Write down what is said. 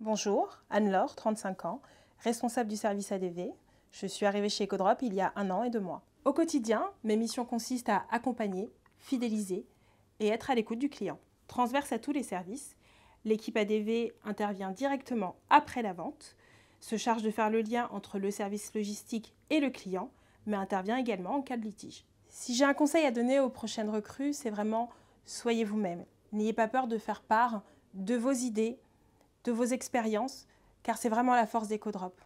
Bonjour, Anne-Laure, 35 ans, responsable du service ADV. Je suis arrivée chez Ecodrop il y a un an et deux mois. Au quotidien, mes missions consistent à accompagner, fidéliser et être à l'écoute du client. Transverse à tous les services, l'équipe ADV intervient directement après la vente, se charge de faire le lien entre le service logistique et le client, mais intervient également en cas de litige. Si j'ai un conseil à donner aux prochaines recrues, c'est vraiment soyez vous-même. N'ayez pas peur de faire part de vos idées, de vos expériences, car c'est vraiment la force d'EcoDrop.